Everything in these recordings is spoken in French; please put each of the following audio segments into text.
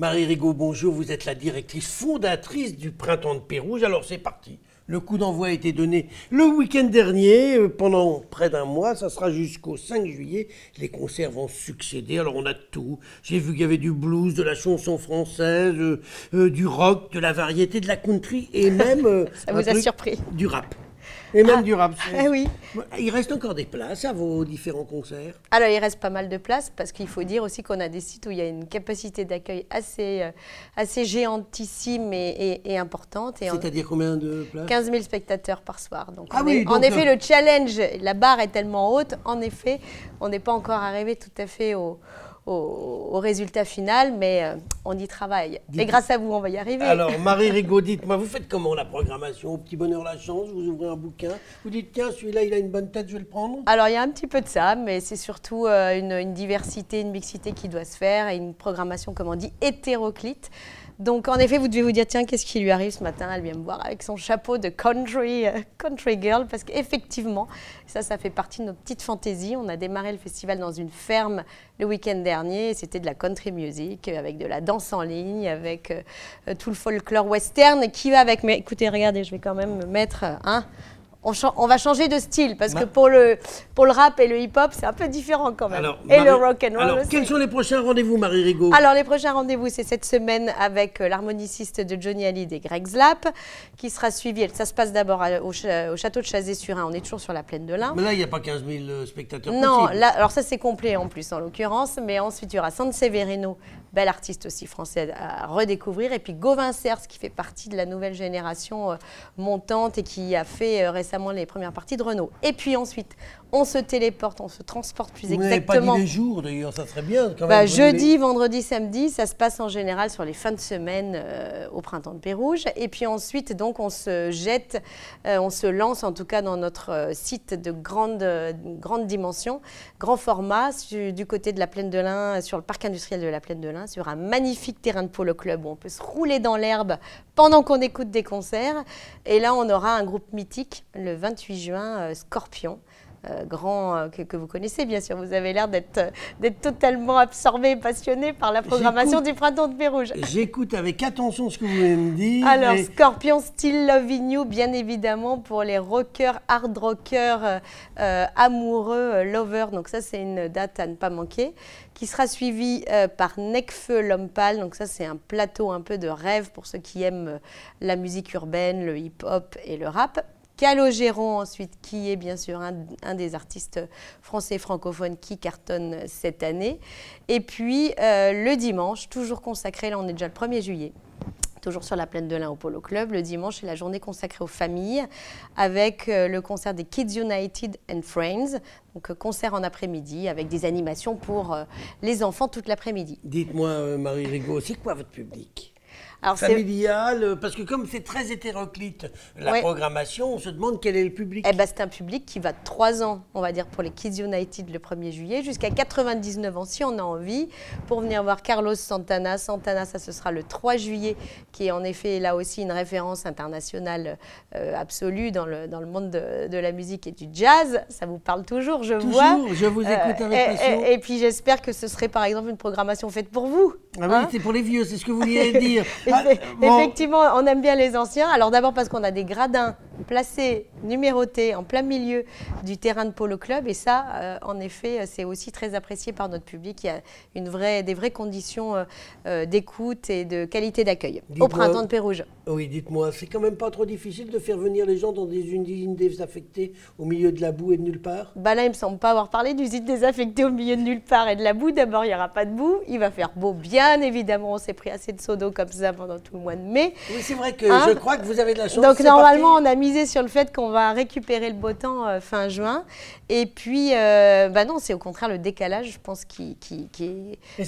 Marie Rigaud, bonjour, vous êtes la directrice fondatrice du Printemps de Pérouge. Alors c'est parti. Le coup d'envoi a été donné le week-end dernier, euh, pendant près d'un mois, ça sera jusqu'au 5 juillet. Les concerts vont succéder, alors on a tout. J'ai vu qu'il y avait du blues, de la chanson française, euh, euh, du rock, de la variété, de la country et même... ça vous surpris. Du rap. Et même ah, durable. du eh oui. Il reste encore des places à vos différents concerts Alors, il reste pas mal de places parce qu'il faut dire aussi qu'on a des sites où il y a une capacité d'accueil assez, euh, assez géantissime et, et importante. C'est-à-dire combien de places 15 000 spectateurs par soir. Donc, ah en effet, euh, le challenge, la barre est tellement haute, en effet, on n'est pas encore arrivé tout à fait au au, résultat final, mais euh, on y travaille. Et grâce à vous, on va y arriver. Alors, Marie Rigaud, dites-moi, vous faites comment la programmation Au petit bonheur, la chance Vous ouvrez un bouquin Vous dites, tiens, celui-là, il a une bonne tête, je vais le prendre Alors, il y a un petit peu de ça, mais c'est surtout euh, une, une diversité, une mixité qui doit se faire et une programmation, comme on dit, hétéroclite. Donc, en effet, vous devez vous dire, tiens, qu'est-ce qui lui arrive ce matin Elle vient me voir avec son chapeau de country, euh, country girl, parce qu'effectivement, ça, ça fait partie de nos petites fantaisies. On a démarré le festival dans une ferme le week-end dernier. C'était de la country music, euh, avec de la danse en ligne, avec euh, tout le folklore western qui va avec. Mais écoutez, regardez, je vais quand même me mettre hein, on, va changer de style parce que pour le, pour le rap et le hip-hop, c'est un peu différent quand même. et le rock and Alors, quels sont les prochains rendez-vous, Marie Rigaud Alors, les prochains rendez-vous, c'est cette semaine avec euh, l'harmoniciste de Johnny Hallyday, Greg Lap, qui sera suivi. Ça se passe d'abord au, château de Chazé-sur-Ain. On est toujours sur la plaine de l'Ain. Mais là, il n'y a pas 15 000 euh, spectateurs. Non, alors ça, c'est complet en plus, en l'occurrence. Mais ensuite, il y aura San Severino belle artiste aussi française à redécouvrir. Et puis Gauvin Serres, qui fait partie de la nouvelle génération euh, montante et qui a fait euh, récemment les premières parties de Renault. Et puis ensuite, on se téléporte, on se transporte plus exactement. Pas les jours d'ailleurs, ça serait bien bah, hein, jeudi, vendredi, samedi, ça se passe en général sur les fins de semaine euh, au printemps de Pérouge. Et puis ensuite, donc, on se jette, on se lance en tout cas dans notre site de grande, grande dimension, grand format, du côté de la Plaine de Lin, sur le parc industriel de la Plaine de l'Ain sur un magnifique terrain de polo club où on peut se rouler dans l'herbe pendant qu'on écoute des concerts. Et là, on aura un groupe mythique le 28 juin, euh, Scorpion. Euh, grand euh, que, vous connaissez, bien sûr. Vous avez l'air d'être totalement absorbé passionné par la programmation du printemps de Pérouge. J'écoute avec attention ce que vous me dire. Alors, Scorpion, Still Loving You, bien évidemment, pour les rockers, hard rockers, euh, amoureux, lovers. Donc, ça, c'est une date à ne pas manquer qui sera suivie par Necfeu Lompal, Donc ça, c'est un plateau un peu de rêve pour ceux qui aiment la musique urbaine, le hip-hop et le rap. Calogéron ensuite, qui est bien sûr un, des artistes français francophones qui cartonne cette année. Et puis euh, le dimanche, toujours consacré, là on est déjà le 1er juillet, toujours sur la plaine de l'Ain au Polo Club. Le dimanche, c'est la journée consacrée aux familles avec euh, le concert des Kids United and Friends. Donc, euh, concert en après-midi avec des animations pour les enfants toute l'après-midi. Dites-moi, Marie Rigaud, c'est quoi votre public alors familial, euh, parce que comme c'est très hétéroclite la programmation, on se demande quel est le public. Eh ben, c'est un public qui va de 3 ans, on va dire, pour les Kids United le 1er juillet, jusqu'à 99 ans si on a envie, pour venir voir Carlos Santana. Santana, ça ce sera le 3 juillet, qui est en effet là aussi une référence internationale euh, absolue dans le, dans le monde de, la musique et du jazz. Ça vous parle toujours, je vois. Toujours, je vous euh, écoute avec passion. Et, puis j'espère que ce serait par exemple une programmation faite pour vous. Ah oui, hein. c'est pour les vieux, c'est ce que vous vouliez dire. Effectivement, on aime bien les anciens. Alors d'abord parce qu'on a des gradins placé, numéroté, en plein milieu du terrain de Polo Club. Et ça, euh, en effet, c'est aussi très apprécié par notre public. Il y a une vraie, des vraies conditions euh, euh, d'écoute et de qualité d'accueil au printemps de Pérouge. Oui, dites-moi, c'est quand même pas trop difficile de faire venir les gens dans des usines désaffectées au milieu de la boue et de nulle part Bah là, il me semble pas avoir parlé d'usines désaffectées au milieu de nulle part et de la boue. D'abord, il n'y aura pas de boue. Il va faire beau, bien évidemment. On s'est pris assez de seau d'eau comme ça pendant tout le mois de mai. Oui, c'est vrai que je hein crois que vous avez de la chance. Donc normalement, on a mis miser sur le fait qu'on va récupérer le beau temps euh, fin juin. Et puis, euh, bah non, c'est au contraire le décalage, je pense, qui, qui, qui, est,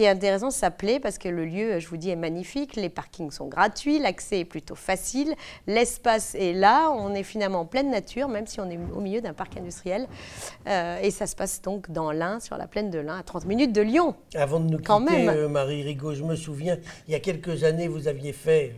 est, intéressant. Ça plaît parce que le lieu, je vous dis, est magnifique. Les parkings sont gratuits, l'accès est plutôt facile, l'espace est là. On est finalement en pleine nature, même si on est au milieu d'un parc industriel. Euh, et ça se passe donc dans l'Ain, sur la plaine de l'Ain, à 30 minutes de Lyon. Avant de nous Quand quitter, même. Marie Rigaud, je me souviens, il y a quelques années, vous aviez fait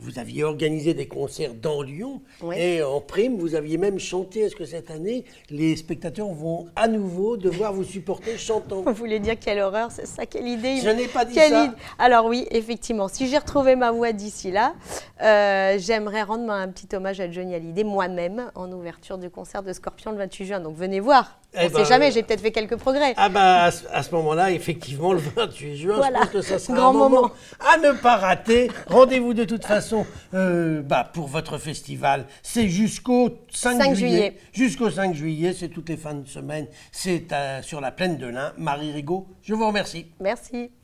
vous aviez organisé des concerts dans Lyon et en prime, vous aviez même chanté. Est-ce que cette année, les spectateurs vont à nouveau devoir vous supporter chantant Vous voulez dire quelle horreur, c'est ça, quelle idée Je n'ai pas dit ça. Alors oui, effectivement, si j'ai retrouvé ma voix d'ici là, euh, j'aimerais rendre un petit hommage à Johnny Hallyday moi-même en ouverture du concert de Scorpion le 28 juin. Donc venez voir eh On ne sait ben, jamais, j'ai peut-être fait quelques progrès. Ah bah, à ce, moment-là, effectivement, le 28 juin, je que ça sera un moment, à ne pas rater. Rendez-vous de toute façon euh, bah, pour votre festival. C'est jusqu'au 5, juillet. Jusqu'au 5 juillet, c'est toutes les fins de semaine. C'est euh, sur la plaine de l'Ain. Marie Rigaud, je vous remercie. Merci.